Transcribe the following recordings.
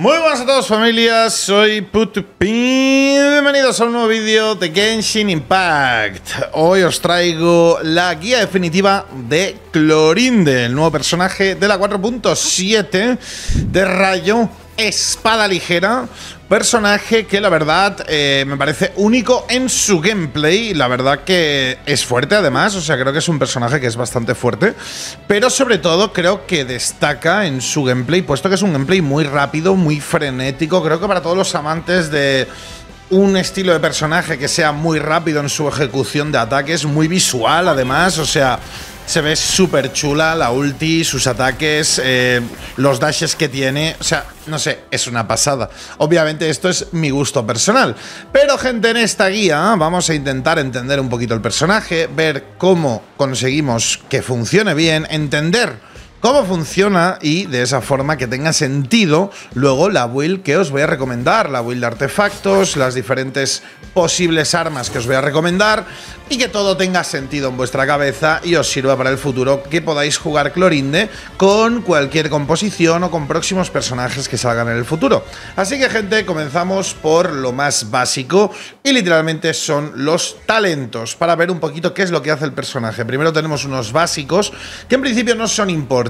Muy buenas a todos familias, soy Putupin, bienvenidos a un nuevo vídeo de Genshin Impact. Hoy os traigo la guía definitiva de Clorinde, el nuevo personaje de la 4.7 de Rayo espada ligera. Personaje que la verdad eh, me parece único en su gameplay. La verdad que es fuerte además. O sea, creo que es un personaje que es bastante fuerte. Pero sobre todo creo que destaca en su gameplay. Puesto que es un gameplay muy rápido, muy frenético. Creo que para todos los amantes de un estilo de personaje que sea muy rápido en su ejecución de ataques. Muy visual además. O sea se ve súper chula la ulti, sus ataques, eh, los dashes que tiene. O sea, no sé, es una pasada. Obviamente esto es mi gusto personal. Pero gente, en esta guía vamos a intentar entender un poquito el personaje, ver cómo conseguimos que funcione bien, entender cómo funciona y de esa forma que tenga sentido luego la build que os voy a recomendar, la build de artefactos, las diferentes posibles armas que os voy a recomendar y que todo tenga sentido en vuestra cabeza y os sirva para el futuro que podáis jugar Clorinde con cualquier composición o con próximos personajes que salgan en el futuro. Así que gente, comenzamos por lo más básico y literalmente son los talentos para ver un poquito qué es lo que hace el personaje. Primero tenemos unos básicos que en principio no son importantes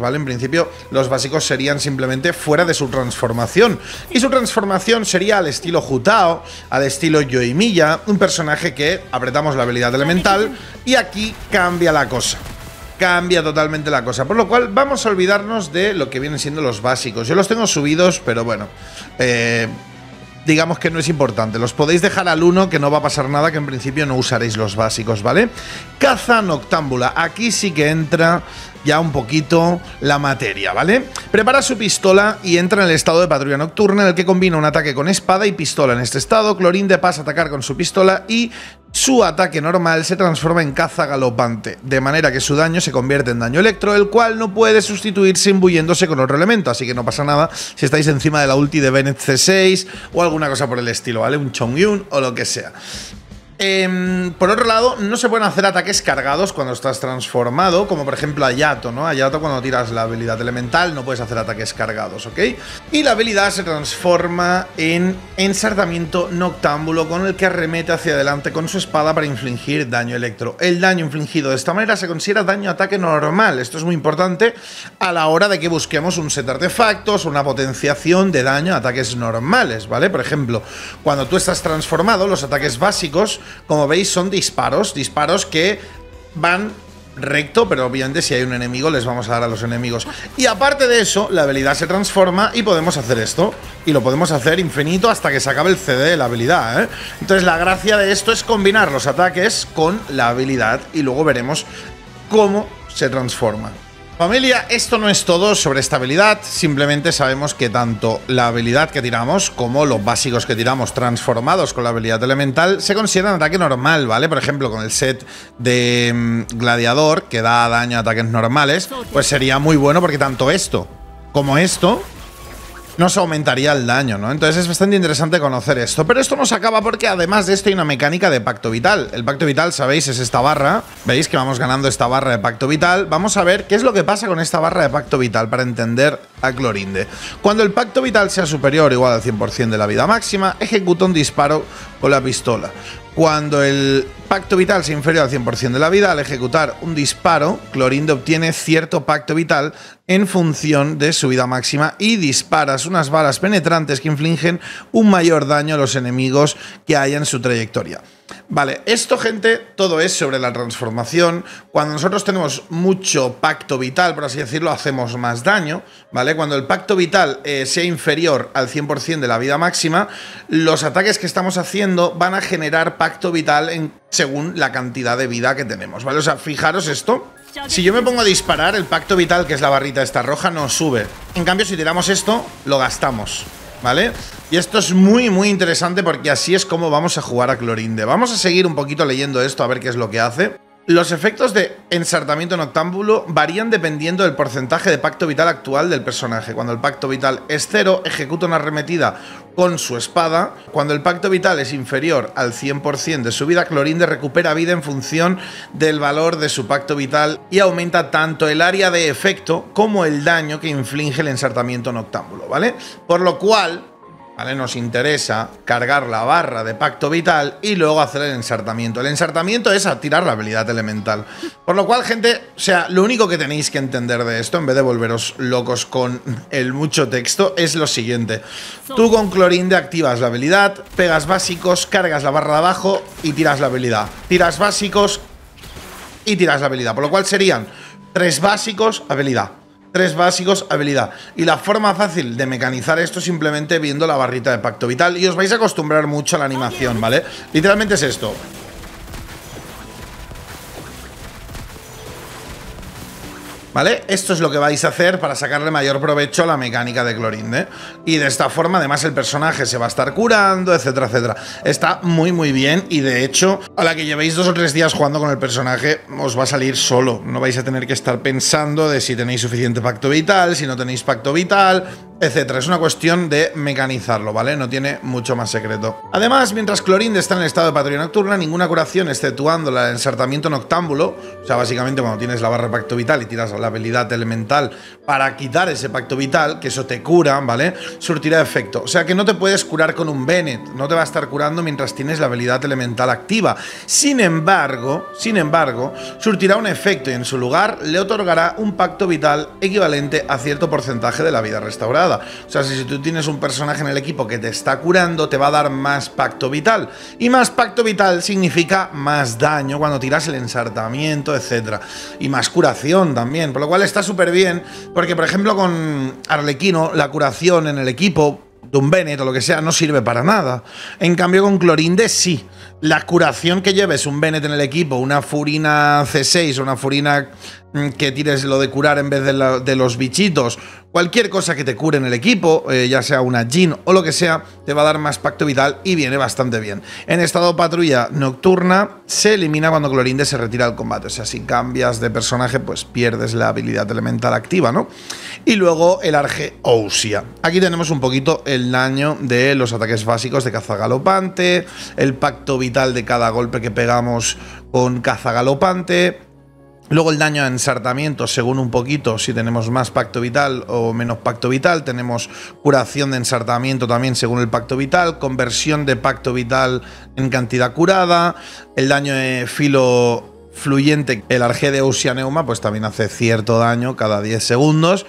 ¿vale? En principio, los básicos serían simplemente fuera de su transformación. Y su transformación sería al estilo Jutao, al estilo Yoimiya, un personaje que apretamos la habilidad elemental y aquí cambia la cosa cambia totalmente la cosa. Por lo cual, vamos a olvidarnos de lo que vienen siendo los básicos. Yo los tengo subidos, pero bueno. Eh, digamos que no es importante. Los podéis dejar al 1, que no va a pasar nada, que en principio no usaréis los básicos, ¿vale? Caza noctámbula. Aquí sí que entra ya un poquito la materia, ¿vale? Prepara su pistola y entra en el estado de patrulla nocturna en el que combina un ataque con espada y pistola. En este estado, Clorinde pasa a atacar con su pistola y su ataque normal se transforma en caza galopante, de manera que su daño se convierte en daño electro, el cual no puede sustituirse imbuyéndose con otro elemento, así que no pasa nada si estáis encima de la ulti de Bennett C6 o alguna cosa por el estilo, ¿vale? Un Chongyun o lo que sea. Em, por otro lado, no se pueden hacer ataques cargados cuando estás transformado, como por ejemplo a Yato, ¿no? A cuando tiras la habilidad elemental no puedes hacer ataques cargados, ¿ok? Y la habilidad se transforma en ensartamiento noctámbulo con el que arremete hacia adelante con su espada para infligir daño electro. El daño infligido de esta manera se considera daño ataque normal. Esto es muy importante a la hora de que busquemos un set de artefactos una potenciación de daño a ataques normales, ¿vale? Por ejemplo, cuando tú estás transformado, los ataques básicos como veis, son disparos, disparos que van recto, pero obviamente si hay un enemigo les vamos a dar a los enemigos. Y aparte de eso, la habilidad se transforma y podemos hacer esto. Y lo podemos hacer infinito hasta que se acabe el CD de la habilidad, ¿eh? Entonces la gracia de esto es combinar los ataques con la habilidad y luego veremos cómo se transforma. Familia, esto no es todo sobre esta habilidad, simplemente sabemos que tanto la habilidad que tiramos como los básicos que tiramos transformados con la habilidad elemental se consideran ataque normal, ¿vale? Por ejemplo, con el set de mm, gladiador que da daño a ataques normales, pues sería muy bueno porque tanto esto como esto nos aumentaría el daño, ¿no? Entonces es bastante interesante conocer esto. Pero esto nos acaba porque además de esto hay una mecánica de pacto vital. El pacto vital, sabéis, es esta barra. Veis que vamos ganando esta barra de pacto vital. Vamos a ver qué es lo que pasa con esta barra de pacto vital para entender a Clorinde. Cuando el pacto vital sea superior o igual al 100% de la vida máxima, ejecuta un disparo con la pistola. Cuando el pacto vital sea inferior al 100% de la vida, al ejecutar un disparo, Clorinde obtiene cierto pacto vital en función de su vida máxima y disparas unas balas penetrantes que infligen un mayor daño a los enemigos que hay en su trayectoria. Vale, esto gente, todo es sobre la transformación. Cuando nosotros tenemos mucho pacto vital, por así decirlo, hacemos más daño, ¿vale? Cuando el pacto vital eh, sea inferior al 100% de la vida máxima, los ataques que estamos haciendo van a generar pacto vital en, según la cantidad de vida que tenemos, ¿vale? O sea, fijaros esto. Si yo me pongo a disparar, el pacto vital, que es la barrita esta roja, no sube. En cambio, si tiramos esto, lo gastamos, ¿vale? Y esto es muy, muy interesante porque así es como vamos a jugar a Clorinde. Vamos a seguir un poquito leyendo esto, a ver qué es lo que hace. Los efectos de ensartamiento noctámbulo varían dependiendo del porcentaje de pacto vital actual del personaje. Cuando el pacto vital es cero, ejecuta una arremetida con su espada. Cuando el pacto vital es inferior al 100% de su vida, Clorinde recupera vida en función del valor de su pacto vital y aumenta tanto el área de efecto como el daño que inflige el ensartamiento noctámbulo, ¿vale? Por lo cual, ¿vale? Nos interesa cargar la barra de pacto vital y luego hacer el ensartamiento. El ensartamiento es tirar la habilidad elemental. Por lo cual, gente, o sea, lo único que tenéis que entender de esto, en vez de volveros locos con el mucho texto, es lo siguiente. Tú con Clorinde activas la habilidad, pegas básicos, cargas la barra de abajo y tiras la habilidad. Tiras básicos y tiras la habilidad. Por lo cual serían tres básicos, habilidad. Tres básicos, habilidad. Y la forma fácil de mecanizar esto es simplemente viendo la barrita de pacto vital. Y os vais a acostumbrar mucho a la animación, ¿vale? Literalmente es esto. ¿Vale? Esto es lo que vais a hacer para sacarle mayor provecho a la mecánica de Clorinde. Y de esta forma, además, el personaje se va a estar curando, etcétera, etcétera. Está muy, muy bien. Y de hecho, a la que llevéis dos o tres días jugando con el personaje, os va a salir solo. No vais a tener que estar pensando de si tenéis suficiente pacto vital, si no tenéis pacto vital, etcétera. Es una cuestión de mecanizarlo, ¿vale? No tiene mucho más secreto. Además, mientras Clorinde está en el estado de patrulla nocturna, ninguna curación, exceptuando el ensartamiento noctámbulo, o sea, básicamente cuando tienes la barra de pacto vital y tiras la habilidad elemental para quitar ese pacto vital, que eso te cura, ¿vale? Surtirá efecto. O sea que no te puedes curar con un Bennett, no te va a estar curando mientras tienes la habilidad elemental activa. Sin embargo, sin embargo, surtirá un efecto y en su lugar le otorgará un pacto vital equivalente a cierto porcentaje de la vida restaurada. O sea, si tú tienes un personaje en el equipo que te está curando, te va a dar más pacto vital. Y más pacto vital significa más daño cuando tiras el ensartamiento, etc. Y más curación también. Por lo cual está súper bien, porque por ejemplo con Arlequino, la curación en el equipo de un Bennett o lo que sea, no sirve para nada. En cambio, con Clorinde sí. La curación que lleves un Bennett en el equipo, una Furina C6 o una Furina Mm, que tires lo de curar en vez de, los bichitos. Cualquier cosa que te cure en el equipo, eh, ya sea una gin o lo que sea, te va a dar más pacto vital y viene bastante bien. En estado patrulla nocturna se elimina cuando Clorinde se retira al combate. O sea, si cambias de personaje, pues pierdes la habilidad elemental activa, ¿no? Y luego el arge Ousia. Aquí tenemos un poquito el daño de los ataques básicos de caza galopante, el pacto vital de cada golpe que pegamos con caza galopante Luego el daño de ensartamiento, según un poquito, si tenemos más pacto vital o menos pacto vital. Tenemos curación de ensartamiento también según el pacto vital. Conversión de pacto vital en cantidad curada. El daño de filo fluyente, el Argé de Usianeuma, pues también hace cierto daño cada 10 segundos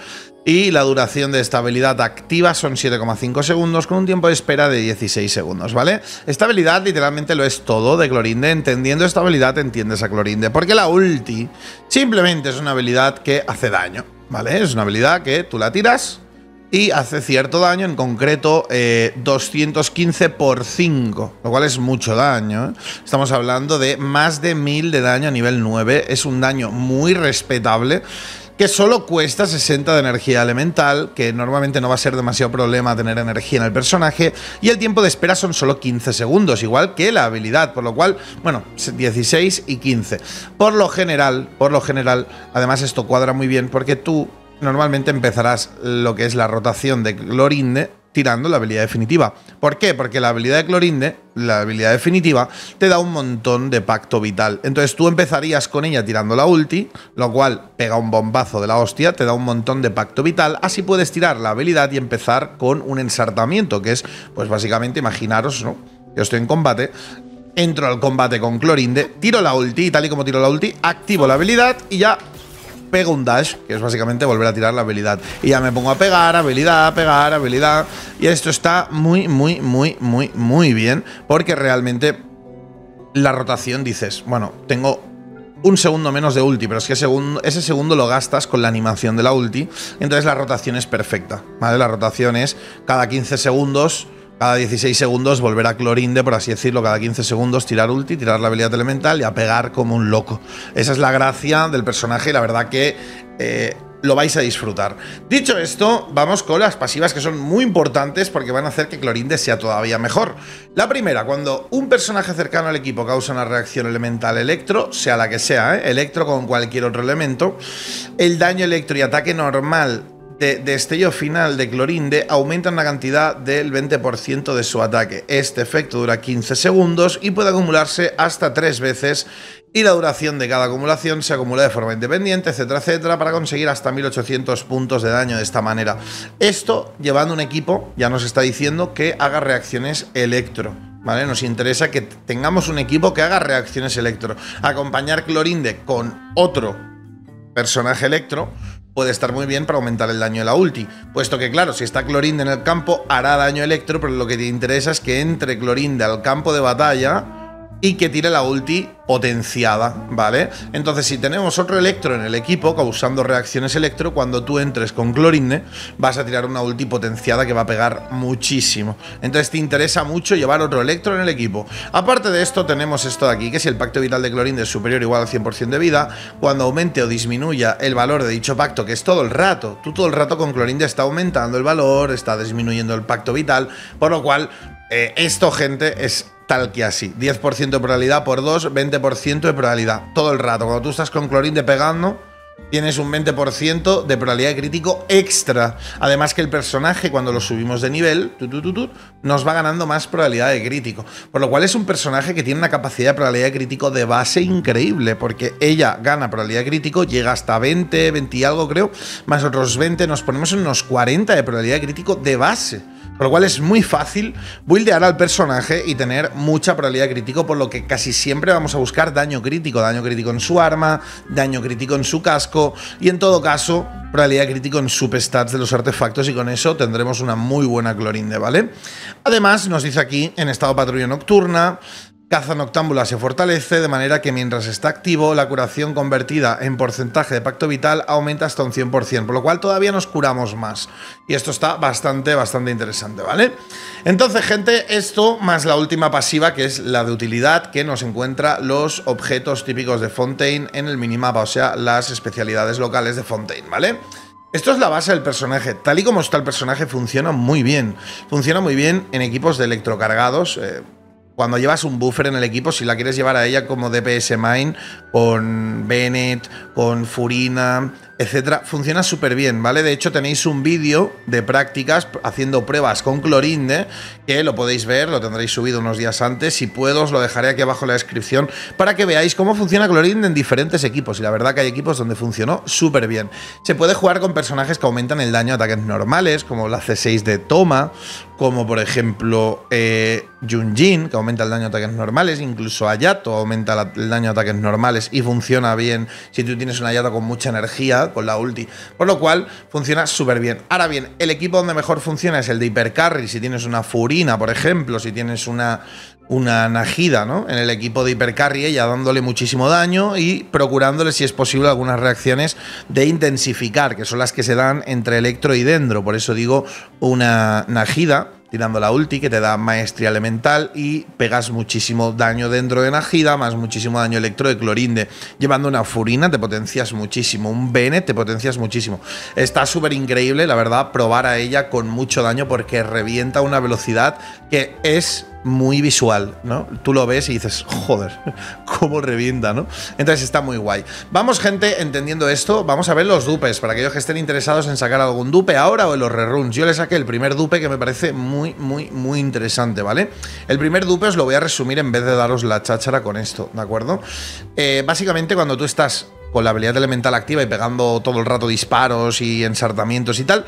y la duración de estabilidad activa son 7,5 segundos con un tiempo de espera de 16 segundos, ¿vale? Estabilidad literalmente lo es todo de Clorinde, entendiendo estabilidad entiendes a Clorinde, porque la ulti simplemente es una habilidad que hace daño, ¿vale? Es una habilidad que tú la tiras y hace cierto daño, en concreto 215 eh, por 5, lo cual es mucho daño. ¿eh? Estamos hablando de más de 1000 de daño a nivel 9, es un daño muy respetable que solo cuesta 60 de energía elemental, que normalmente no va a ser demasiado problema tener energía en el personaje, y el tiempo de espera son solo 15 segundos, igual que la habilidad, por lo cual, bueno, 16 y 15. Por lo general, por lo general, además esto cuadra muy bien porque tú normalmente empezarás lo que es la rotación de Glorinde tirando la habilidad definitiva. ¿Por qué? Porque la habilidad de Clorinde, la habilidad definitiva, te da un montón de pacto vital. Entonces tú empezarías con ella tirando la ulti, lo cual pega un bombazo de la hostia, te da un montón de pacto vital. Así puedes tirar la habilidad y empezar con un ensartamiento, que es, pues básicamente, imaginaros, ¿no? Yo estoy en combate, entro al combate con Clorinde, tiro la ulti, y tal y como tiro la ulti, activo la habilidad y ya pego un dash, que es básicamente volver a tirar la habilidad. Y ya me pongo a pegar, habilidad, pegar, habilidad. Y esto está muy, muy, muy, muy, muy bien, porque realmente la rotación dices, bueno, tengo un segundo menos de ulti, pero es que segundo, ese segundo lo gastas con la animación de la ulti, entonces la rotación es perfecta, ¿vale? La rotación es cada 15 segundos cada 16 segundos volver a Clorinde, por así decirlo, cada 15 segundos tirar ulti, tirar la habilidad elemental y a pegar como un loco. Esa es la gracia del personaje y la verdad que eh, lo vais a disfrutar. Dicho esto, vamos con las pasivas que son muy importantes porque van a hacer que Clorinde sea todavía mejor. La primera, cuando un personaje cercano al equipo causa una reacción elemental electro, sea la que sea, ¿eh? electro con cualquier otro elemento, el daño electro y ataque normal de destello final de clorinde aumentan la cantidad del 20% de su ataque. Este efecto dura 15 segundos y puede acumularse hasta 3 veces y la duración de cada acumulación se acumula de forma independiente, etcétera, etcétera, para conseguir hasta 1800 puntos de daño de esta manera. Esto llevando un equipo, ya nos está diciendo que haga reacciones electro. ¿Vale? Nos interesa que tengamos un equipo que haga reacciones electro. Acompañar Clorinde con otro personaje electro puede estar muy bien para aumentar el daño de la ulti, puesto que claro, si está Clorinda en el campo hará daño electro, pero lo que te interesa es que entre Clorinda al campo de batalla y que tire la ulti potenciada, ¿vale? Entonces, si tenemos otro electro en el equipo causando reacciones electro, cuando tú entres con Clorinde, vas a tirar una ulti potenciada que va a pegar muchísimo. Entonces, te interesa mucho llevar otro electro en el equipo. Aparte de esto, tenemos esto de aquí, que si el pacto vital de Clorinde es superior o igual al 100% de vida, cuando aumente o disminuya el valor de dicho pacto, que es todo el rato, tú todo el rato con Clorinde está aumentando el valor, está disminuyendo el pacto vital, por lo cual, eh, esto, gente, es tal que así. 10% de probabilidad por 2, 20% de probabilidad. Todo el rato. Cuando tú estás con clorín de pegando, tienes un 20% de probabilidad de crítico extra. Además que el personaje, cuando lo subimos de nivel, nos va ganando más probabilidad de crítico. Por lo cual es un personaje que tiene una capacidad de probabilidad de crítico de base increíble, porque ella gana probabilidad de crítico, llega hasta 20, 20 y algo creo, más otros 20, nos ponemos en unos 40 de probabilidad de crítico de base. Por lo cual es muy fácil buildear al personaje y tener mucha probabilidad crítico, por lo que casi siempre vamos a buscar daño crítico. Daño crítico en su arma, daño crítico en su casco y en todo caso, probabilidad crítico en superstats de los artefactos y con eso tendremos una muy buena clorinde, ¿vale? Además, nos dice aquí en estado patrulla nocturna, Caza Noctámbula se fortalece de manera que mientras está activo, la curación convertida en porcentaje de pacto vital aumenta hasta un 100%, por lo cual todavía nos curamos más. Y esto está bastante, bastante interesante, ¿vale? Entonces, gente, esto más la última pasiva, que es la de utilidad, que nos encuentra los objetos típicos de Fontaine en el minimapa, o sea, las especialidades locales de Fontaine, ¿vale? Esto es la base del personaje. Tal y como está el personaje, funciona muy bien. Funciona muy bien en equipos de electrocargados. Eh, cuando llevas un buffer en el equipo, si la quieres llevar a ella como DPS main, con Bennett, con Furina, etcétera. Funciona súper bien, ¿vale? De hecho, tenéis un vídeo de prácticas haciendo pruebas con clorinde, que lo podéis ver, lo tendréis subido unos días antes. Si puedo, os lo dejaré aquí abajo en la descripción para que veáis cómo funciona clorinde en diferentes equipos. Y la verdad que hay equipos donde funcionó súper bien. Se puede jugar con personajes que aumentan el daño a ataques normales, como la C6 de Toma, como por ejemplo eh, Junjin, que aumenta el daño a ataques normales, incluso Ayato aumenta el daño a ataques normales y funciona bien si tú tienes una Ayato con mucha energía con la ulti. Por lo cual funciona súper bien. Ahora bien, el equipo donde mejor funciona es el de hipercarry. Si tienes una Furina, por ejemplo, si tienes una, una Najida, ¿no? En el equipo de hipercarry, ella dándole muchísimo daño y procurándole, si es posible, algunas reacciones de intensificar, que son las que se dan entre electro y dendro. Por eso digo una Najida tirando la ulti que te da maestría elemental y pegas muchísimo daño dentro de Najida, más muchísimo daño electro de Clorinde. Llevando una Furina te potencias muchísimo, un Bene te potencias muchísimo. Está súper increíble, la verdad, probar a ella con mucho daño porque revienta una velocidad que es muy visual, ¿no? Tú lo ves y dices, joder, cómo revienta, ¿no? Entonces está muy guay. Vamos, gente, entendiendo esto, vamos a ver los dupes, para aquellos que estén interesados en sacar algún dupe ahora o en los reruns. Yo le saqué el primer dupe que me parece muy, muy, muy interesante, ¿vale? El primer dupe os lo voy a resumir en vez de daros la cháchara con esto, ¿de acuerdo? Eh, básicamente, cuando tú estás con la habilidad elemental activa y pegando todo el rato disparos y ensartamientos y tal,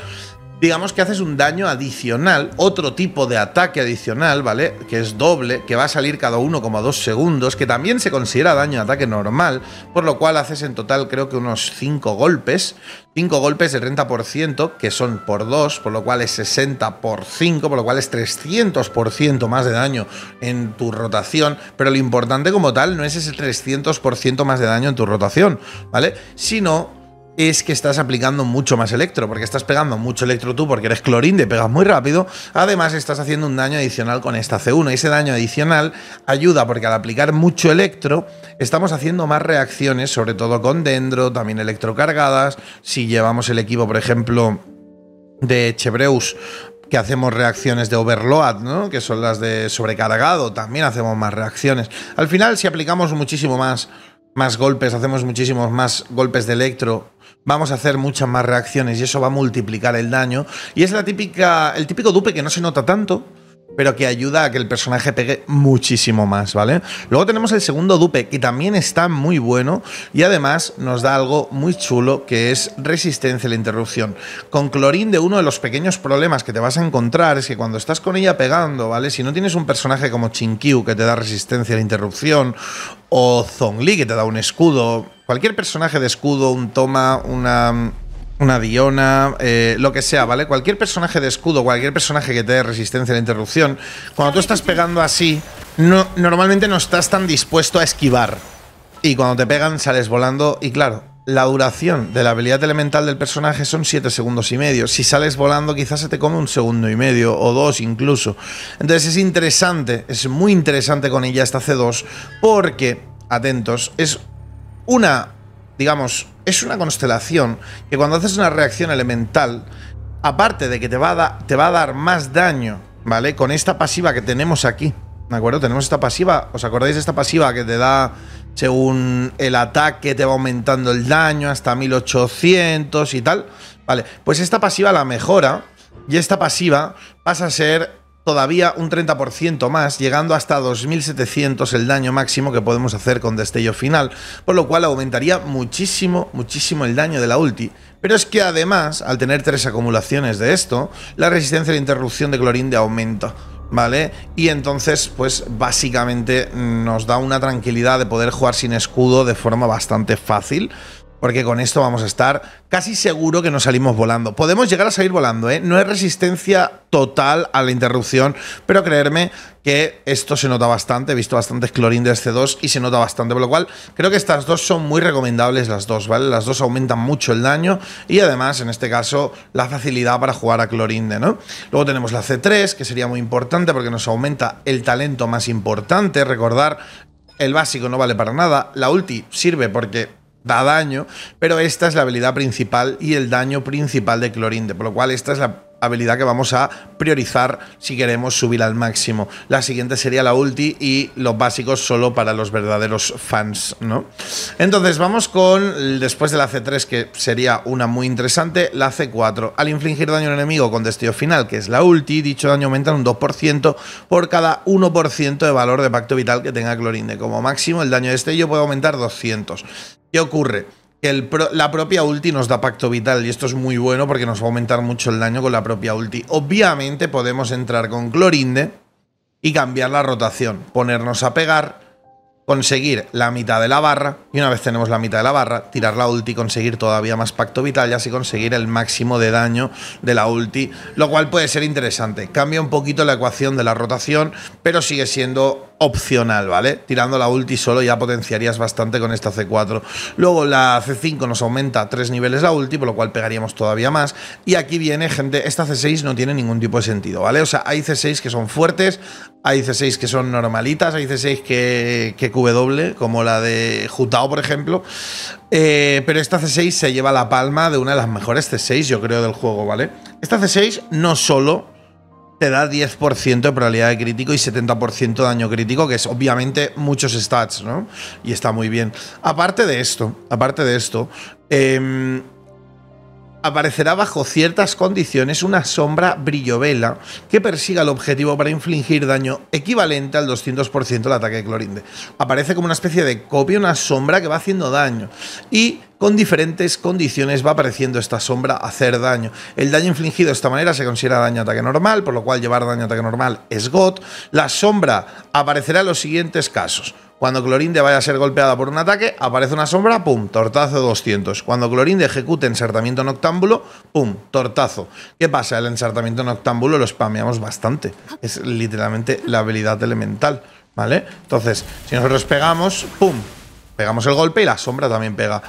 digamos que haces un daño adicional, otro tipo de ataque adicional, ¿vale? Que es doble, que va a salir cada uno como dos segundos, que también se considera daño de ataque normal, por lo cual haces en total creo que unos 5 golpes, 5 golpes de 30%, que son por 2, por lo cual es 60 por 5, por lo cual es 300% más de daño en tu rotación, pero lo importante como tal no es ese 300% más de daño en tu rotación, ¿vale? Sino es que estás aplicando mucho más electro, porque estás pegando mucho electro tú, porque eres clorín, de pegas muy rápido. Además, estás haciendo un daño adicional con esta C1. Ese daño adicional ayuda porque al aplicar mucho electro, estamos haciendo más reacciones, sobre todo con dendro, también electrocargadas. Si llevamos el equipo, por ejemplo, de Chebreus que hacemos reacciones de overload, ¿no? que son las de sobrecargado, también hacemos más reacciones. Al final, si aplicamos muchísimo más más golpes, hacemos muchísimos más golpes de electro, vamos a hacer muchas más reacciones y eso va a multiplicar el daño. Y es la típica, el típico dupe que no se nota tanto, pero que ayuda a que el personaje pegue muchísimo más, ¿vale? Luego tenemos el segundo dupe, que también está muy bueno y además nos da algo muy chulo que es resistencia a la interrupción. Con Clorín de uno de los pequeños problemas que te vas a encontrar es que cuando estás con ella pegando, ¿vale? Si no tienes un personaje como Chinkyu que te da resistencia a la interrupción o Zhongli que te da un escudo, cualquier personaje de escudo, un toma, una una Diona, eh, lo que sea, ¿vale? Cualquier personaje de escudo, cualquier personaje que te dé resistencia a la interrupción, cuando tú estás pegando así, normalmente no estás tan dispuesto a esquivar. Y cuando te pegan sales volando y claro, la duración de la habilidad elemental del personaje son 7 segundos y medio. Si sales volando, quizás se te come un segundo y medio o dos incluso. Entonces es interesante, es muy interesante con ella esta C2, porque, atentos, es una, digamos, es una constelación que cuando haces una reacción elemental, aparte de que te va a, dar más daño, ¿vale? Con esta pasiva que tenemos aquí, ¿de acuerdo? Tenemos esta pasiva, ¿os acordáis de esta pasiva que te da según el ataque, te va aumentando el daño hasta 1800 y tal? Vale, pues esta pasiva la mejora y esta pasiva pasa a ser todavía un 30% más, llegando hasta 2.700 el daño máximo que podemos hacer con destello final, por lo cual aumentaría muchísimo, muchísimo el daño de la ulti. Pero es que además, al tener tres acumulaciones de esto, la resistencia a la interrupción de Clorinde aumenta. ¿Vale? Y entonces, pues básicamente nos da una tranquilidad de poder jugar sin escudo de forma bastante fácil porque con esto vamos a estar casi seguro que no salimos volando. Podemos llegar a salir volando, ¿eh? No es resistencia total a la interrupción, pero creerme que esto se nota bastante, he visto bastantes clorín C2 y se nota bastante, por lo cual creo que estas dos son muy recomendables las dos, ¿vale? Las dos aumentan mucho el daño y además en este caso la facilidad para jugar a clorinde, ¿no? Luego tenemos la C3 que sería muy importante porque nos aumenta el talento más importante, recordar el básico no vale para nada, la ulti sirve porque da daño, pero esta es la habilidad principal y el daño principal de Clorinde, por lo cual esta es la habilidad que vamos a priorizar si queremos subir al máximo. La siguiente sería la ulti y los básicos solo para los verdaderos fans, ¿no? Entonces vamos con, después de la C3, que sería una muy interesante, la C4. Al infligir daño al enemigo con destello final, que es la ulti, dicho daño aumenta un 2% por cada 1% de valor de pacto vital que tenga Clorinde. Como máximo, el daño de destello puede aumentar 200. ¿Qué ocurre? Que la propia ulti nos da pacto vital y esto es muy bueno porque nos va a aumentar mucho el daño con la propia ulti. Obviamente podemos entrar con Clorinde y cambiar la rotación. Ponernos a pegar, conseguir la mitad de la barra y una vez tenemos la mitad de la barra, tirar la ulti, y conseguir todavía más pacto vital y así conseguir el máximo de daño de la ulti, lo cual puede ser interesante. Cambia un poquito la ecuación de la rotación, pero sigue siendo opcional, ¿vale? Tirando la ulti solo ya potenciarías bastante con esta C4. Luego la C5 nos aumenta tres niveles la ulti, por lo cual pegaríamos todavía más. Y aquí viene, gente, esta C6 no tiene ningún tipo de sentido, ¿vale? O sea, hay C6 que son fuertes, hay C6 que son normalitas, hay C6 que, que QW, como la de Jutao, por ejemplo. Eh, pero esta C6 se lleva la palma de una de las mejores C6, yo creo, del juego, ¿vale? Esta C6 no solo te da 10% de probabilidad de crítico y 70% de daño crítico, que es obviamente muchos stats, ¿no? Y está muy bien. Aparte de esto, aparte de esto, eh, aparecerá bajo ciertas condiciones una sombra brillovela que persiga el objetivo para infligir daño equivalente al 200% del ataque de Clorinde. Aparece como una especie de copia, una sombra que va haciendo daño. Y con diferentes condiciones va apareciendo esta sombra hacer daño. El daño infligido de esta manera se considera daño ataque normal, por lo cual llevar daño ataque normal es GOT. La sombra aparecerá en los siguientes casos. Cuando Clorinde vaya a ser golpeada por un ataque, aparece una sombra, pum, tortazo 200. Cuando Clorinde ejecute ensartamiento noctámbulo, pum, tortazo. ¿Qué pasa? El ensartamiento noctámbulo lo spameamos bastante. Es literalmente la habilidad elemental, ¿vale? Entonces, si nosotros pegamos, pum, pegamos el golpe y la sombra también pega.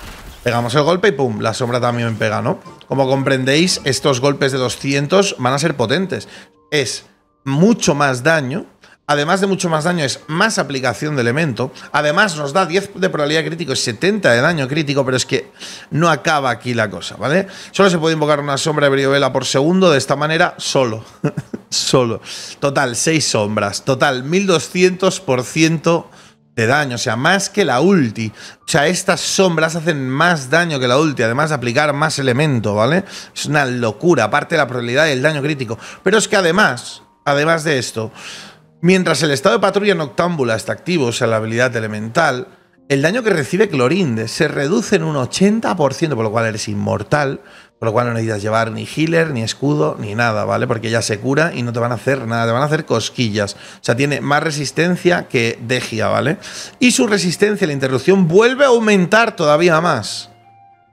Pegamos el golpe y pum, la sombra también pega, ¿no? Como comprendéis, estos golpes de 200 van a ser potentes. Es mucho más daño además de mucho más daño, es más aplicación de elemento. Además, nos da 10 de probabilidad crítico y 70 de daño crítico, pero es que no acaba aquí la cosa, ¿vale? Solo se puede invocar una sombra de briovela por segundo, de esta manera, solo. solo. Total, 6 sombras. Total, 1200% de daño, o sea, más que la ulti. O sea, estas sombras hacen más daño que la ulti, además de aplicar más elemento, ¿vale? Es una locura, aparte de la probabilidad del daño crítico. Pero es que además, además de esto, Mientras el estado de patrulla noctámbula está activo, o sea, la habilidad elemental, el daño que recibe Clorinde se reduce en un 80%, por lo cual eres inmortal, por lo cual no necesitas llevar ni healer, ni escudo, ni nada, ¿vale? Porque ya se cura y no te van a hacer nada, te van a hacer cosquillas. O sea, tiene más resistencia que Degia, ¿vale? Y su resistencia a la interrupción vuelve a aumentar todavía más.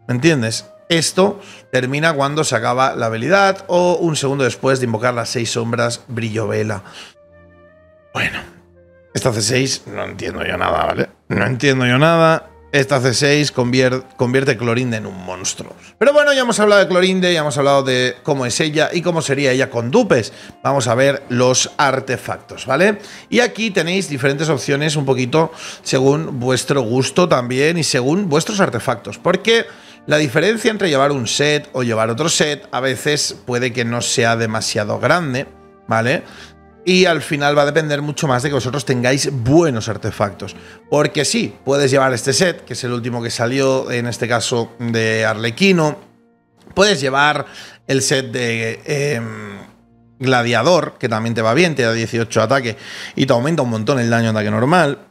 ¿Me entiendes? Esto termina cuando se acaba la habilidad o un segundo después de invocar las seis sombras brillo vela. Bueno, esta C6 no entiendo yo nada, ¿vale? No entiendo yo nada. Esta C6 convierte, a Clorinde en un monstruo. Pero bueno, ya hemos hablado de Clorinde, ya hemos hablado de cómo es ella y cómo sería ella con dupes. Vamos a ver los artefactos, ¿vale? Y aquí tenéis diferentes opciones un poquito según vuestro gusto también y según vuestros artefactos. Porque la diferencia entre llevar un set o llevar otro set a veces puede que no sea demasiado grande, ¿vale? y al final va a depender mucho más de que vosotros tengáis buenos artefactos. Porque sí, puedes llevar este set, que es el último que salió, en este caso de Arlequino. Puedes llevar el set de em, Gladiador, que también te va bien, te da 18 ataque y te aumenta un montón el daño de ataque normal.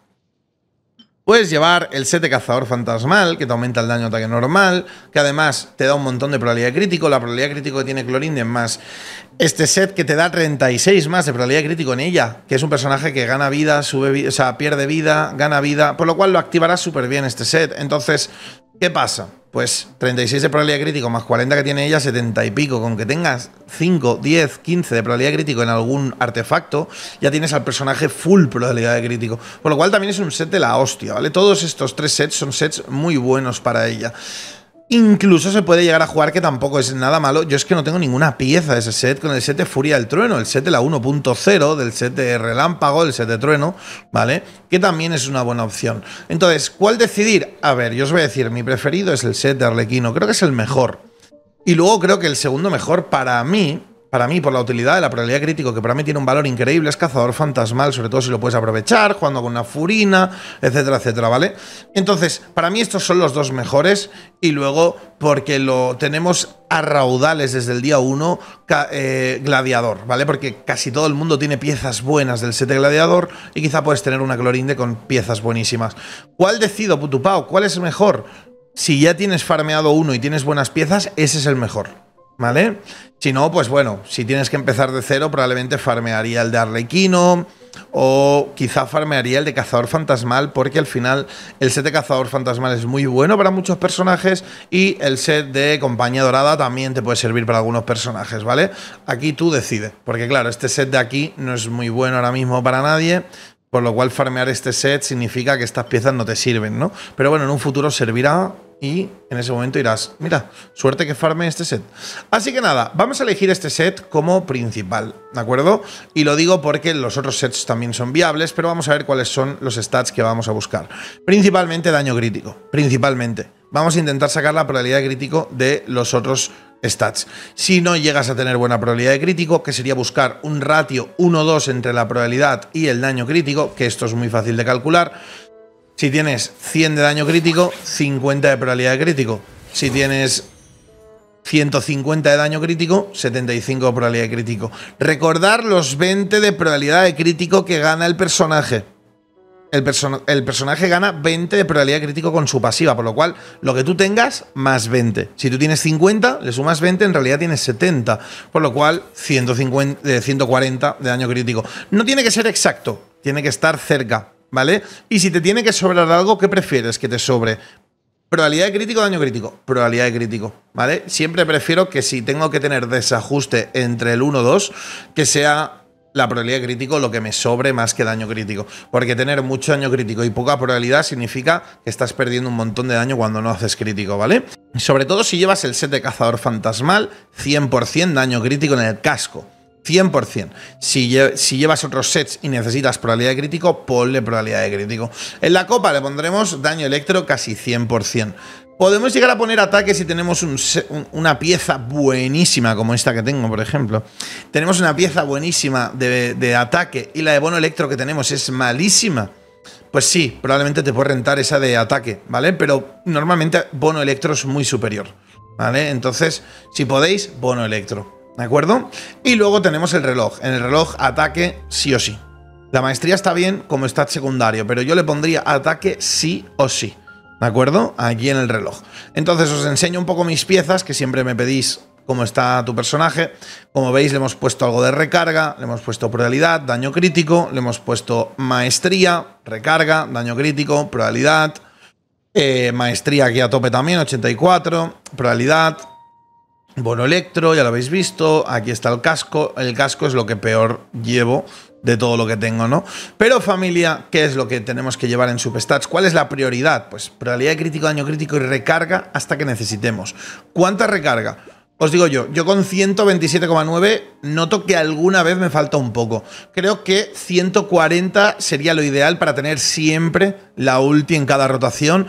Puedes llevar el set de cazador fantasmal, que te aumenta el daño de ataque normal, que además te da un montón de probabilidad crítico. La probabilidad crítico que tiene es más este set que te da 36 más de probabilidad crítico en ella, que es un personaje que gana vida, sube, o sea, pierde vida, gana vida, por lo cual lo activará súper bien este set. Entonces, ¿Qué pasa? Pues 36 de probabilidad crítico más 40 que tiene ella, 70 y pico. Con que tengas 5, 10, 15 de probabilidad crítico en algún artefacto, ya tienes al personaje full probabilidad de crítico. Por lo cual también es un set de la hostia, ¿vale? Todos estos tres sets son sets muy buenos para ella. Incluso se puede llegar a jugar que tampoco es nada malo. Yo es que no tengo ninguna pieza de ese set con el set de Furia del Trueno, el set de la 1.0, del set de Relámpago, el set de Trueno, ¿vale? Que también es una buena opción. Entonces, ¿cuál decidir? A ver, yo os voy a decir, mi preferido es el set de Arlequino, creo que es el mejor. Y luego creo que el segundo mejor para mí para mí, por la utilidad de la probabilidad crítica, que para mí tiene un valor increíble, es cazador fantasmal, sobre todo si lo puedes aprovechar, jugando con una furina, etcétera, etcétera, ¿vale? Entonces, para mí estos son los dos mejores y luego porque lo tenemos a raudales desde el día 1 eh, gladiador, ¿vale? Porque casi todo el mundo tiene piezas buenas del set de gladiador y quizá puedes tener una clorinde con piezas buenísimas. ¿Cuál decido, Putupao? ¿Cuál es mejor? Si ya tienes farmeado uno y tienes buenas piezas, ese es el mejor. ¿vale? Si no, pues bueno, si tienes que empezar de cero, probablemente farmearía el de Arlequino o quizá farmearía el de Cazador Fantasmal, porque al final el set de Cazador Fantasmal es muy bueno para muchos personajes y el set de Compañía Dorada también te puede servir para algunos personajes, ¿vale? Aquí tú decides, porque claro, este set de aquí no es muy bueno ahora mismo para nadie, por lo cual farmear este set significa que estas piezas no te sirven, ¿no? Pero bueno, en un futuro servirá y en ese momento irás, mira, suerte que farme este set. Así que nada, vamos a elegir este set como principal, ¿de acuerdo? Y lo digo porque los otros sets también son viables, pero vamos a ver cuáles son los stats que vamos a buscar. Principalmente daño crítico, principalmente. Vamos a intentar sacar la probabilidad de crítico de los otros stats. Si no llegas a tener buena probabilidad de crítico, que sería buscar un ratio 1-2 entre la probabilidad y el daño crítico, que esto es muy fácil de calcular, si tienes 100 de daño crítico, 50 de probabilidad de crítico. Si tienes 150 de daño crítico, 75 de probabilidad de crítico. Recordar los 20 de probabilidad de crítico que gana el personaje. El, personaje gana 20 de probabilidad de crítico con su pasiva, por lo cual lo que tú tengas, más 20. Si tú tienes 50, le sumas 20, en realidad tienes 70, por lo cual 150, 140 eh, de daño crítico. No tiene que ser exacto, tiene que estar cerca. ¿vale? Y si te tiene que sobrar algo, ¿qué prefieres que te sobre? Probabilidad de crítico, o daño crítico. Probabilidad de crítico, ¿vale? Siempre prefiero que si tengo que tener desajuste entre el 1-2, que sea la probabilidad de crítico lo que me sobre más que daño crítico. Porque tener mucho daño crítico y poca probabilidad significa que estás perdiendo un montón de daño cuando no haces crítico, ¿vale? Sobre todo si llevas el set de cazador fantasmal, 100% daño crítico en el casco. 100%. Si, si llevas otros sets y necesitas probabilidad de crítico, ponle probabilidad de crítico. En la copa le pondremos daño electro casi 100%. Podemos llegar a poner ataque si tenemos una pieza buenísima, como esta que tengo, por ejemplo. Tenemos una pieza buenísima de, ataque y la de bono electro que tenemos es malísima. Pues sí, probablemente te puede rentar esa de ataque, ¿vale? Pero normalmente bono electro es muy superior, ¿vale? Entonces, si podéis, bono electro. ¿de acuerdo? Y luego tenemos el reloj. En el reloj, ataque sí o sí. La maestría está bien como está secundario, pero yo le pondría ataque sí o sí. ¿De acuerdo? Aquí en el reloj. Entonces os enseño un poco mis piezas, que siempre me pedís cómo está tu personaje. Como veis, le hemos puesto algo de recarga, le hemos puesto probabilidad, daño crítico, le hemos puesto maestría, recarga, daño crítico, probabilidad, eh, maestría aquí a tope también, 84, probabilidad, Bono electro, ya lo habéis visto. Aquí está el casco. El casco es lo que peor llevo de todo lo que tengo, ¿no? Pero familia, ¿qué es lo que tenemos que llevar en Superstats? ¿Cuál es la prioridad? Pues probabilidad de crítico, daño crítico y recarga hasta que necesitemos. ¿Cuánta recarga? Os digo yo, yo con 127,9 noto que alguna vez me falta un poco. Creo que 140 sería lo ideal para tener siempre la ulti en cada rotación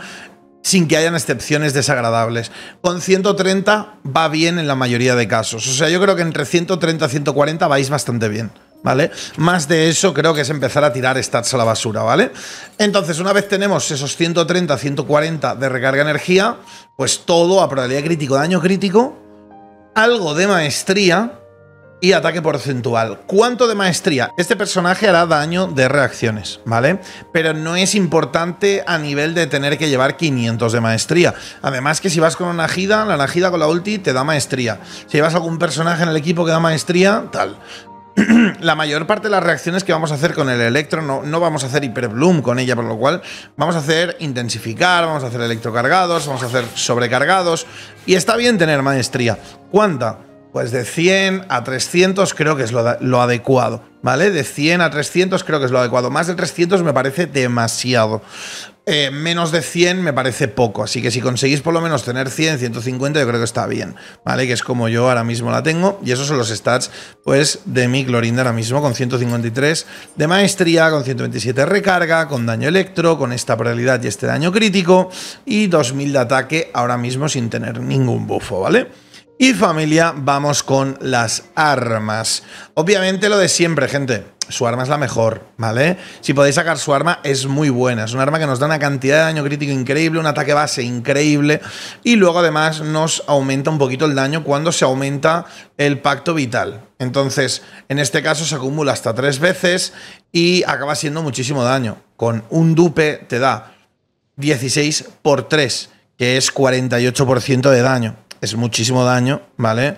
sin que hayan excepciones desagradables. Con 130 va bien en la mayoría de casos. O sea, yo creo que entre 130 y 140 vais bastante bien. ¿Vale? Más de eso creo que es empezar a tirar stats a la basura, ¿vale? Entonces, una vez tenemos esos 130, 140 de recarga energía, pues todo a probabilidad crítico, daño crítico, algo de maestría, y ataque porcentual. ¿Cuánto de maestría? Este personaje hará daño de reacciones, ¿vale? Pero no es importante a nivel de tener que llevar 500 de maestría. Además que si vas con una gida, la Najida con la ulti te da maestría. Si llevas algún personaje en el equipo que da maestría, tal la mayor parte de las reacciones que vamos a hacer con el Electro, no, no vamos a hacer hiperbloom con ella, por lo cual vamos a hacer intensificar, vamos a hacer electrocargados, vamos a hacer sobrecargados. Y está bien tener maestría. ¿Cuánta? Pues de 100 a 300 creo que es lo, adecuado, ¿vale? De 100 a 300 creo que es lo adecuado. Más de 300 me parece demasiado. Eh, menos de 100 me parece poco, así que si conseguís por lo menos tener 100, 150 yo creo que está bien, ¿vale? Que es como yo ahora mismo la tengo y esos son los stats pues de mi Glorinda ahora mismo con 153 de maestría, con 127 de recarga, con daño electro, con esta probabilidad y este daño crítico y 2000 de ataque ahora mismo sin tener ningún bufo, ¿vale? Y familia, vamos con las armas. Obviamente lo de siempre, gente. Su arma es la mejor, ¿vale? Si podéis sacar su arma, es muy buena. Es un arma que nos da una cantidad de daño crítico increíble, un ataque base increíble. Y luego además nos aumenta un poquito el daño cuando se aumenta el pacto vital. Entonces, en este caso se acumula hasta tres veces y acaba siendo muchísimo daño. Con un dupe te da 16 por 3, que es 48% de daño es muchísimo daño, ¿vale?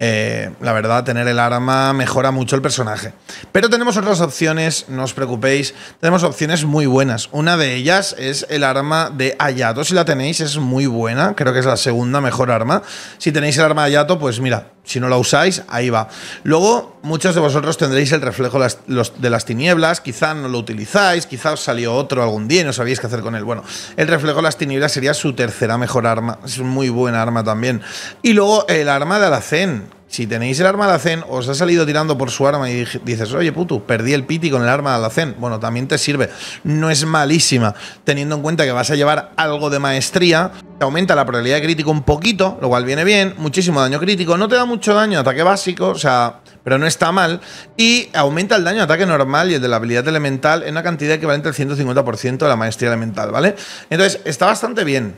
Eh, la verdad, tener el arma mejora mucho el personaje. Pero tenemos otras opciones, no os preocupéis. Tenemos opciones muy buenas. Una de ellas es el arma de Ayato. Si la tenéis, es muy buena. Creo que es la segunda mejor arma. Si tenéis el arma de Ayato, pues mira, si no la usáis, ahí va. Luego, muchos de vosotros tendréis el reflejo de las tinieblas, quizá no lo utilizáis, quizá os salió otro algún día y no sabíais qué hacer con él. Bueno, el reflejo de las tinieblas sería su tercera mejor arma, es un muy buen arma también. Y luego el arma de Alacén, si tenéis el arma de alacén, os ha salido tirando por su arma y dices, oye, puto, perdí el piti con el arma de alacén. Bueno, también te sirve. No es malísima, teniendo en cuenta que vas a llevar algo de maestría. Te aumenta la probabilidad de crítico un poquito, lo cual viene bien. Muchísimo daño crítico. No te da mucho daño, ataque básico, o sea, pero no está mal. Y aumenta el daño de ataque normal y el de la habilidad elemental en una cantidad equivalente al 150% de la maestría elemental, ¿vale? Entonces, está bastante bien.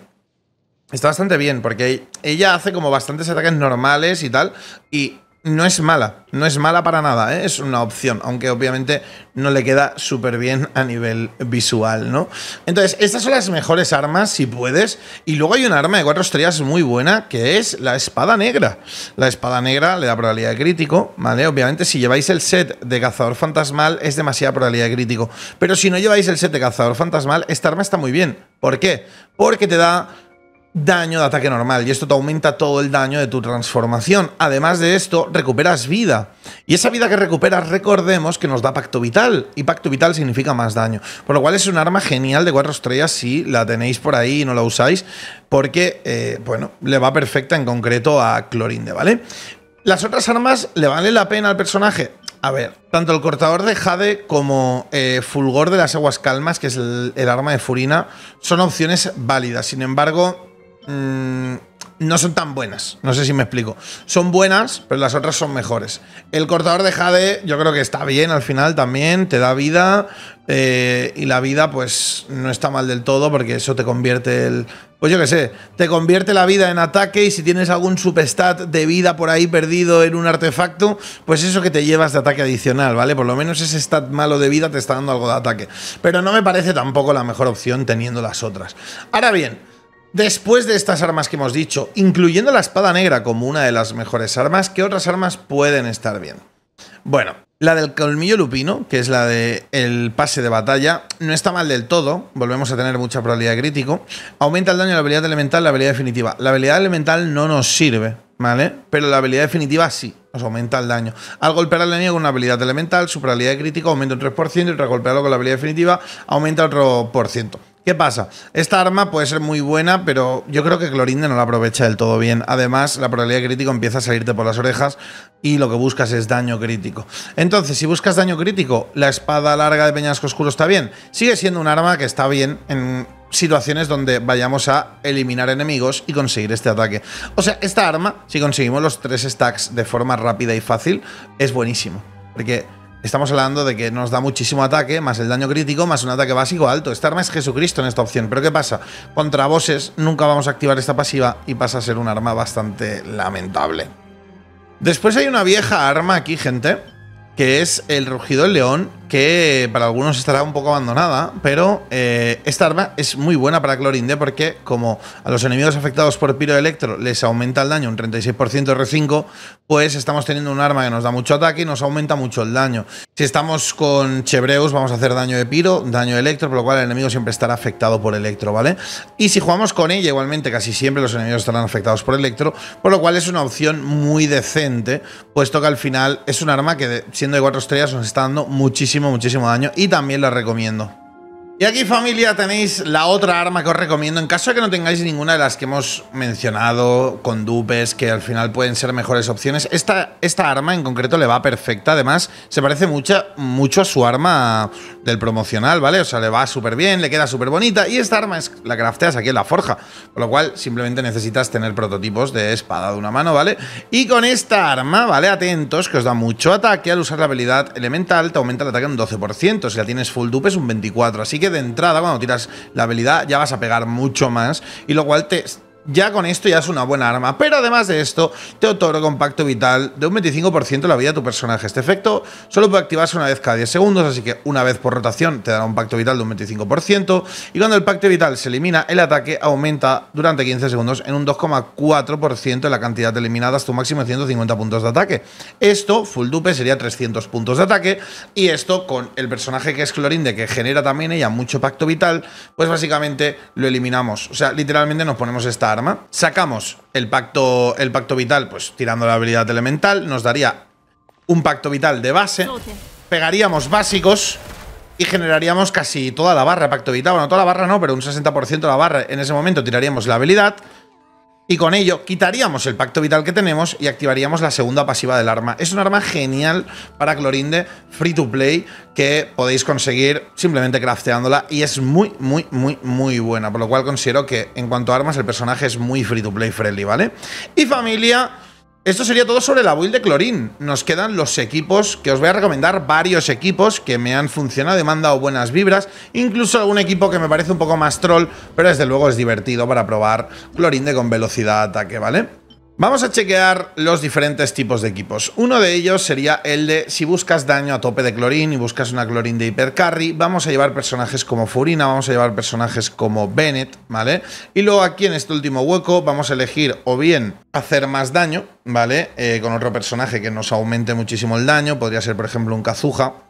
Está bastante bien, porque ella hace como bastantes ataques normales y tal, y no es mala, no es mala para nada, ¿eh? es una opción, aunque obviamente no le queda súper bien a nivel visual, ¿no? Entonces, estas son las mejores armas, si puedes, y luego hay un arma de cuatro estrellas muy buena, que es la espada negra. La espada negra le da probabilidad de crítico, ¿vale? Obviamente, si lleváis el set de cazador fantasmal, es demasiada probabilidad de crítico, pero si no lleváis el set de cazador fantasmal, esta arma está muy bien. ¿Por qué? Porque te da daño de ataque normal y esto te aumenta todo el daño de tu transformación. Además de esto, recuperas vida. Y esa vida que recuperas, recordemos que nos da pacto vital y pacto vital significa más daño. Por lo cual es un arma genial de cuatro estrellas si la tenéis por ahí y no la usáis porque, eh, bueno, le va perfecta en concreto a Clorinde, ¿vale? Las otras armas le vale la pena al personaje. A ver, tanto el cortador de Jade como eh, Fulgor de las Aguas Calmas, que es el arma de Furina, son opciones válidas. Sin embargo, Mm, no son tan buenas. No sé si me explico. Son buenas, pero las otras son mejores. El cortador de jade, yo creo que está bien al final también, te da vida. Eh, y la vida, pues, no está mal del todo, porque eso te convierte el. Pues yo qué sé, te convierte la vida en ataque. Y si tienes algún substat de vida por ahí perdido en un artefacto, pues eso que te llevas de ataque adicional, ¿vale? Por lo menos ese stat malo de vida te está dando algo de ataque. Pero no me parece tampoco la mejor opción teniendo las otras. Ahora bien. Después de estas armas que hemos dicho, incluyendo la espada negra como una de las mejores armas, ¿qué otras armas pueden estar bien? Bueno, la del colmillo lupino, que es la del pase de batalla, no está mal del todo, volvemos a tener mucha probabilidad de crítico. Aumenta el daño de la habilidad elemental, la habilidad definitiva. La habilidad elemental no nos sirve, ¿vale? Pero la habilidad definitiva sí, nos aumenta el daño. Al golpear al enemigo con una habilidad elemental, su probabilidad de crítico aumenta un 3% y al golpearlo con la habilidad definitiva aumenta otro por ciento. ¿Qué pasa? Esta arma puede ser muy buena, pero yo creo que Clorinde no la aprovecha del todo bien. Además, la probabilidad de crítico empieza a salirte por las orejas y lo que buscas es daño crítico. Entonces, si buscas daño crítico, la espada larga de Peñasco Oscuro está bien. Sigue siendo un arma que está bien en situaciones donde vayamos a eliminar enemigos y conseguir este ataque. O sea, esta arma, si conseguimos los tres stacks de forma rápida y fácil, es buenísimo. Porque Estamos hablando de que nos da muchísimo ataque, más el daño crítico, más un ataque básico alto. Esta arma es Jesucristo en esta opción. Pero ¿qué pasa? Contra bosses nunca vamos a activar esta pasiva y pasa a ser un arma bastante lamentable. Después hay una vieja arma aquí, gente, que es el Rugido del León, que para algunos estará un poco abandonada, pero eh, esta arma es muy buena para Clorinde porque como a los enemigos afectados por piro Electro les aumenta el daño un 36% R5, pues estamos teniendo un arma que nos da mucho ataque y nos aumenta mucho el daño. Si estamos con Chebreus vamos a hacer daño de piro, daño de electro, por lo cual el enemigo siempre estará afectado por electro, ¿vale? Y si jugamos con ella, igualmente casi siempre los enemigos estarán afectados por electro, por lo cual es una opción muy decente, puesto que al final es un arma que siendo de 4 estrellas nos está dando muchísimo muchísimo, muchísimo daño. Y también la recomiendo. Y aquí familia tenéis la otra arma que os recomiendo en caso de que no tengáis ninguna de las que hemos mencionado con dupes que al final pueden ser mejores opciones. Esta, esta arma en concreto le va perfecta, además se parece mucho a su arma del promocional, ¿vale? O sea, le va súper bien, le queda súper bonita y esta arma es la crafteas aquí en la forja, por lo cual simplemente necesitas tener prototipos de espada de una mano, ¿vale? Y con esta arma, ¿vale? Atentos, que os da mucho ataque al usar la habilidad elemental, te aumenta el ataque un 12%, si la tienes full dupe es un 24%, así que de entrada, cuando tiras la habilidad, ya vas a pegar mucho más. Y lo cual te, ya con esto ya es una buena arma. Pero además de esto, te otorga un pacto vital de un 25% la vida de tu personaje. Este efecto solo puede activarse una vez cada 10 segundos, así que una vez por rotación te dará un pacto vital de un 25%. Y cuando el pacto vital se elimina, el ataque aumenta durante 15 segundos en un 2,4% la cantidad eliminada hasta tu máximo de 150 puntos de ataque. Esto, full dupe, sería 300 puntos de ataque. Y esto con el personaje que es Clorinde, que genera también ella mucho pacto vital, pues básicamente lo eliminamos. O sea, literalmente nos ponemos esta Sacamos el pacto, el pacto vital, pues tirando la habilidad elemental. Nos daría un pacto vital de base. Pegaríamos básicos y generaríamos casi toda la barra pacto vital. Bueno, toda la barra no, pero un 60% de la barra. En ese momento tiraríamos la habilidad. Y con ello quitaríamos el pacto vital que tenemos y activaríamos la segunda pasiva del arma. Es un arma genial para Clorinde, free to play, que podéis conseguir simplemente crafteándola y es muy, muy, muy, muy buena. Por lo cual considero que en cuanto a armas el personaje es muy free to play friendly, ¿vale? Y familia... Esto sería todo sobre la build de Clorín. Nos quedan los equipos, que os voy a recomendar varios equipos que me han funcionado y me han dado buenas vibras. Incluso algún equipo que me parece un poco más troll, pero desde luego es divertido para probar Clorín de con velocidad de ataque, ¿vale? Vamos a chequear los diferentes tipos de equipos. Uno de ellos sería el de si buscas daño a tope de clorín y buscas una clorín de hipercarry, vamos a llevar personajes como Furina, vamos a llevar personajes como Bennett, ¿vale? Y luego aquí en este último hueco vamos a elegir o bien hacer más daño, ¿vale? Eh, con otro personaje que nos aumente muchísimo el daño, podría ser por ejemplo un Kazuha,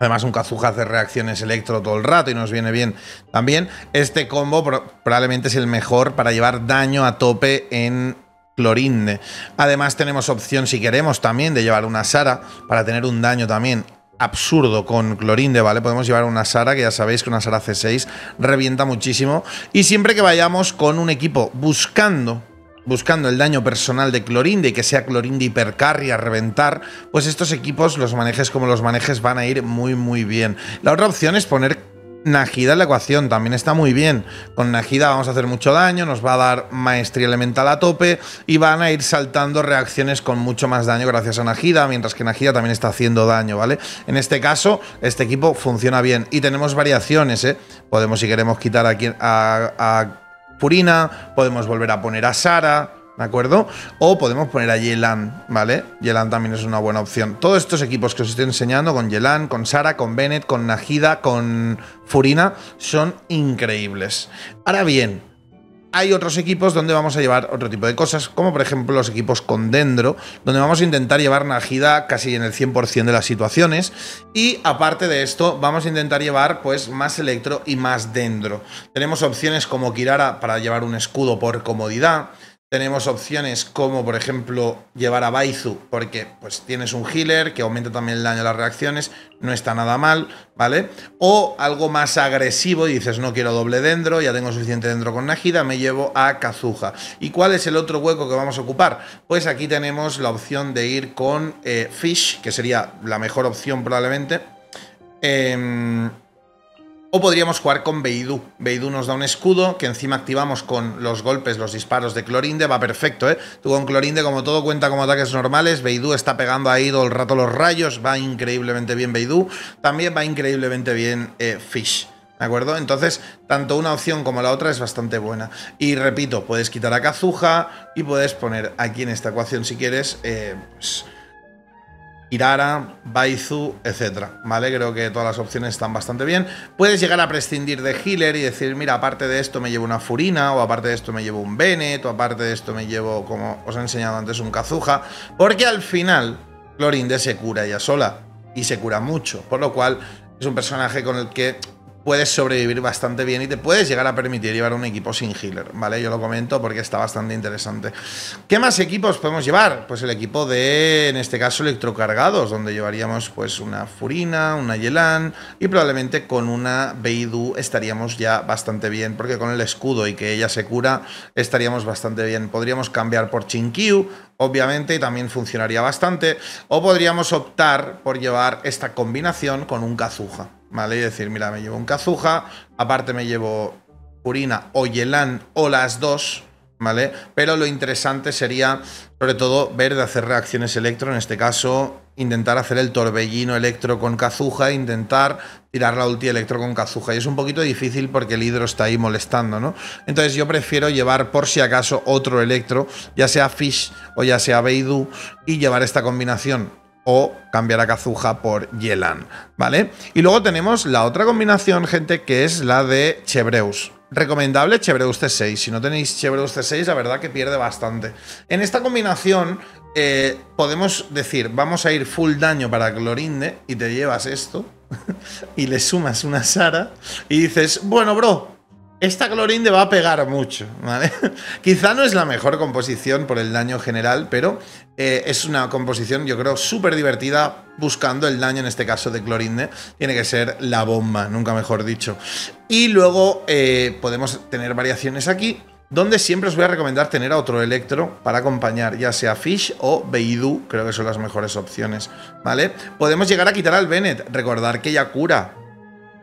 Además, un Kazuha hace reacciones electro todo el rato y nos viene bien también. Este combo probablemente es el mejor para llevar daño a tope en Clorinde. Además tenemos opción, si queremos también, de llevar una Sara para tener un daño también absurdo con Clorinde, ¿vale? Podemos llevar una Sara, que ya sabéis que una Sara C6 revienta muchísimo. Y siempre que vayamos con un equipo buscando buscando el daño personal de Clorinde y que sea Clorinde hipercarry a reventar, pues estos equipos, los manejes como los manejes, van a ir muy, muy bien. La otra opción es poner Najida la ecuación también está muy bien. Con Najida vamos a hacer mucho daño, nos va a dar maestría elemental a tope y van a ir saltando reacciones con mucho más daño gracias a Najida, mientras que Najida también está haciendo daño, ¿vale? En este caso, este equipo funciona bien y tenemos variaciones, ¿eh? Podemos, si queremos, quitar aquí a, a Purina, podemos volver a poner a Sara, ¿De acuerdo? O podemos poner a Yelan, ¿vale? Yelan también es una buena opción. Todos estos equipos que os estoy enseñando, con Yelan, con Sara, con Bennett, con Najida, con Furina, son increíbles. Ahora bien, hay otros equipos donde vamos a llevar otro tipo de cosas, como por ejemplo los equipos con Dendro, donde vamos a intentar llevar Najida casi en el 100% de las situaciones. Y aparte de esto, vamos a intentar llevar pues más Electro y más Dendro. Tenemos opciones como Kirara para llevar un escudo por comodidad tenemos opciones como, por ejemplo, llevar a Baizu, porque pues tienes un healer que aumenta también el daño de las reacciones, no está nada mal, ¿vale? O algo más agresivo y dices, no quiero doble dendro, ya tengo suficiente dendro con Najida, me llevo a Kazuha. ¿Y cuál es el otro hueco que vamos a ocupar? Pues aquí tenemos la opción de ir con eh, Fish, que sería la mejor opción probablemente. Em, o podríamos jugar con Beidou. Beidou nos da un escudo que encima activamos con los golpes, los disparos de Clorinde. Va perfecto, ¿eh? Tú con Clorinde, como todo, cuenta como ataques normales. Beidou está pegando ahí todo el rato los rayos. Va increíblemente bien Beidou. También va increíblemente bien eh, Fish. ¿De acuerdo? Entonces, tanto una opción como la otra es bastante buena. Y repito, puedes quitar a Kazuha y puedes poner aquí en esta ecuación, si quieres, eh, pues, Hirara, Baizu, etc. ¿Vale? Creo que todas las opciones están bastante bien. Puedes llegar a prescindir de healer y decir, mira, aparte de esto me llevo una Furina, o aparte de esto me llevo un Bennett, o aparte de esto me llevo, como os he enseñado antes, un Kazuha. Porque al final, Clorinde se cura ella sola. Y se cura mucho. Por lo cual, es un personaje con el que puedes sobrevivir bastante bien y te puedes llegar a permitir llevar un equipo sin healer, ¿vale? Yo lo comento porque está bastante interesante. ¿Qué más equipos podemos llevar? Pues el equipo de, en este caso, electrocargados, donde llevaríamos pues una Furina, una Yelan y probablemente con una Beidou estaríamos ya bastante bien, porque con el escudo y que ella se cura estaríamos bastante bien. Podríamos cambiar por Chinkyu, obviamente, y también funcionaría bastante, o podríamos optar por llevar esta combinación con un Kazuha. ¿vale? Y decir, mira, me llevo un Kazuha, aparte me llevo Purina o Yelan o las dos, ¿vale? Pero lo interesante sería, sobre todo, ver de hacer reacciones electro, en este caso, intentar hacer el torbellino electro con Kazuha, intentar tirar la ulti electro con cazuja Y es un poquito difícil porque el hidro está ahí molestando, ¿no? Entonces yo prefiero llevar, por si acaso, otro electro, ya sea Fish o ya sea Beidou, y llevar esta combinación o cambiar a Kazuha por Yelan, ¿vale? Y luego tenemos la otra combinación, gente, que es la de Chevreus. Recomendable Chebreus C6. Si no tenéis Chevreus C6, la verdad que pierde bastante. En esta combinación eh, podemos decir, vamos a ir full daño para Clorinde y te llevas esto y le sumas una Sara y dices, bueno, bro, esta Clorinde va a pegar mucho, ¿vale? Quizá no es la mejor composición por el daño general, pero eh, es una composición, yo creo, súper divertida, buscando el daño, en este caso de Clorinde, tiene que ser la bomba, nunca mejor dicho. Y luego eh, podemos tener variaciones aquí, donde siempre os voy a recomendar tener a otro electro para acompañar, ya sea Fish o Beidou, creo que son las mejores opciones, ¿vale? Podemos llegar a quitar al Bennett, recordar que ya cura,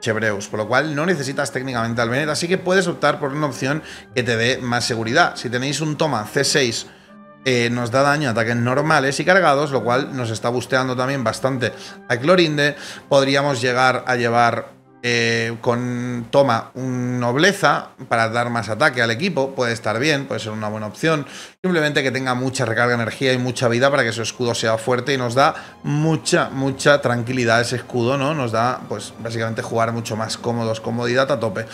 Chevreus, por lo cual no necesitas técnicamente al Bennett, así que puedes optar por una opción que te dé más seguridad. Si tenéis un toma C6, eh, nos da daño a ataques normales y cargados, lo cual nos está busteando también bastante a Clorinde. Podríamos llegar a llevar eh, con toma nobleza para dar más ataque al equipo, puede estar bien, puede ser una buena opción. Simplemente que tenga mucha recarga de energía y mucha vida para que su escudo sea fuerte y nos da mucha, mucha tranquilidad ese escudo, ¿no? Nos da, pues básicamente jugar mucho más cómodos, comodidad a tope.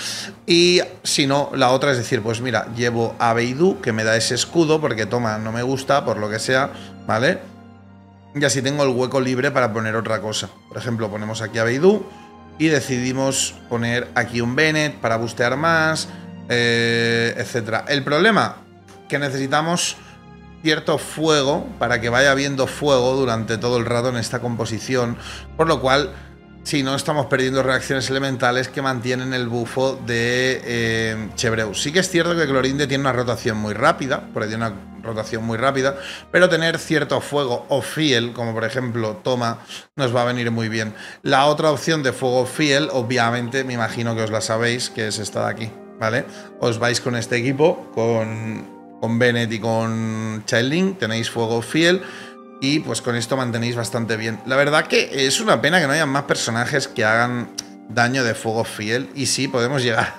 Y si no, la otra es decir, pues mira, llevo a Beidou que me da ese escudo porque toma, no me gusta, por lo que sea, ¿vale? Y así tengo el hueco libre para poner otra cosa. Por ejemplo, ponemos aquí a Beidou y decidimos poner aquí un Bennett para bustear más, eh, etc. El problema, que necesitamos cierto fuego para que vaya habiendo fuego durante todo el rato en esta composición, por lo cual si no estamos perdiendo reacciones elementales que mantienen el bufo de eh, Sí que es cierto que Clorinde tiene una rotación muy rápida, por tiene una rotación muy rápida, pero tener cierto fuego o fiel, como por ejemplo toma, nos va a venir muy bien. La otra opción de fuego fiel, obviamente, me imagino que os la sabéis, que es esta de aquí, ¿vale? Os vais con este equipo, con, con Bennett y con Childing, tenéis fuego fiel y pues con esto mantenéis bastante bien. La verdad que es una pena que no haya más personajes que hagan daño de fuego fiel. Y sí, podemos llegar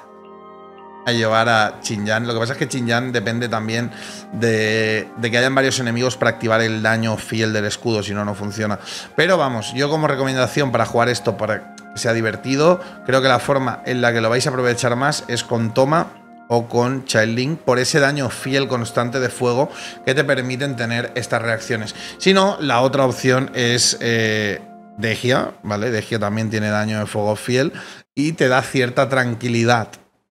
a llevar a Chinyan. Lo que pasa es que Chinyan depende también de, de, que hayan varios enemigos para activar el daño fiel del escudo, si no, no funciona. Pero vamos, yo como recomendación para jugar esto, para que sea divertido, creo que la forma en la que lo vais a aprovechar más es con toma o con Link por ese daño fiel constante de fuego que te permiten tener estas reacciones. Si no, la otra opción es eh, Degia, ¿vale? Degia también tiene daño de fuego fiel y te da cierta tranquilidad,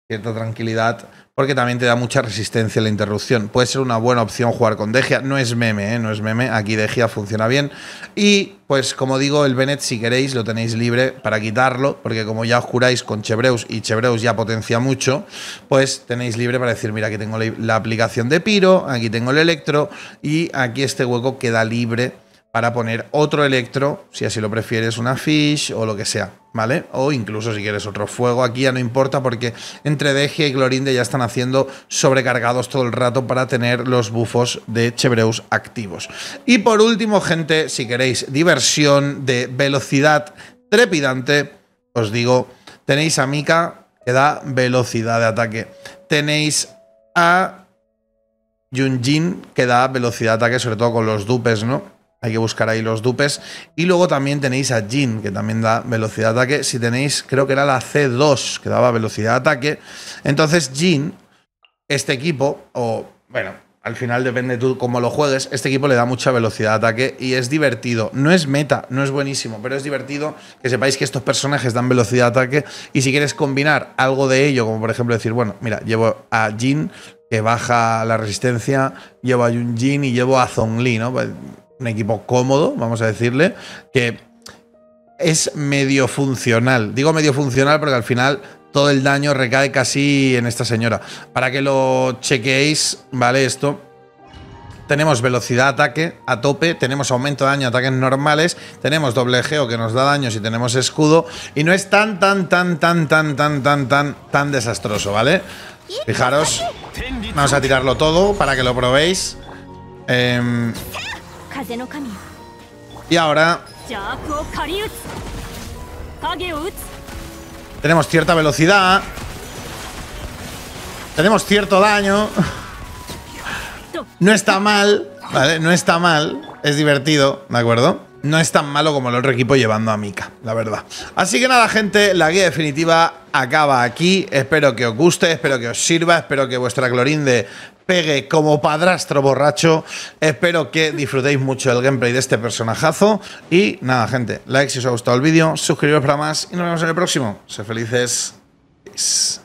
cierta tranquilidad porque también te da mucha resistencia a la interrupción. Puede ser una buena opción jugar con Degia, no es meme, ¿eh? no es meme, aquí Degia funciona bien. Y pues como digo, el Bennett si queréis lo tenéis libre para quitarlo, porque como ya os curáis con Chebreus y Chebreus ya potencia mucho, pues tenéis libre para decir, mira, aquí tengo la aplicación de Piro, aquí tengo el Electro y aquí este hueco queda libre para poner otro electro, si así lo prefieres, una fish o lo que sea, ¿vale? O incluso si quieres otro fuego, aquí ya no importa porque entre Deje y Glorinde ya están haciendo sobrecargados todo el rato para tener los bufos de Chebreus activos. Y por último, gente, si queréis diversión de velocidad trepidante, os digo, tenéis a Mika que da velocidad de ataque, tenéis a Yunjin que da velocidad de ataque, sobre todo con los dupes, ¿no? Hay que buscar ahí los dupes. Y luego también tenéis a Jin, que también da velocidad de ataque. Si tenéis, creo que era la C2, que daba velocidad de ataque. Entonces, Jin, este equipo, o bueno, al final depende tú cómo lo juegues, este equipo le da mucha velocidad de ataque y es divertido. No es meta, no es buenísimo, pero es divertido que sepáis que estos personajes dan velocidad de ataque. Y si quieres combinar algo de ello, como por ejemplo decir, bueno, mira, llevo a Jin, que baja la resistencia, llevo a Jin y llevo a Zhongli, ¿no? Pues, un equipo cómodo, vamos a decirle, que es medio funcional. Digo medio funcional porque al final todo el daño recae casi en esta señora. Para que lo chequeéis, ¿vale? Esto. Tenemos velocidad ataque a tope, tenemos aumento de daño ataques normales, tenemos doble geo que nos da daño si tenemos escudo y no es tan, tan, tan, tan, tan, tan, tan, tan, tan desastroso, ¿vale? Fijaros, vamos a tirarlo todo para que lo probéis. Eh, y ahora... Tenemos cierta velocidad. Tenemos cierto daño. No está mal, ¿vale? No está mal. Es divertido, ¿de acuerdo? no es tan malo como el otro equipo llevando a Mika, la verdad. Así que nada, gente, la guía definitiva acaba aquí. Espero que os guste, espero que os sirva, espero que vuestra Clorinde pegue como padrastro borracho. Espero que disfrutéis mucho el gameplay de este personajazo. Y nada, gente, like si os ha gustado el vídeo, suscribiros para más y nos vemos en el próximo. Sed felices.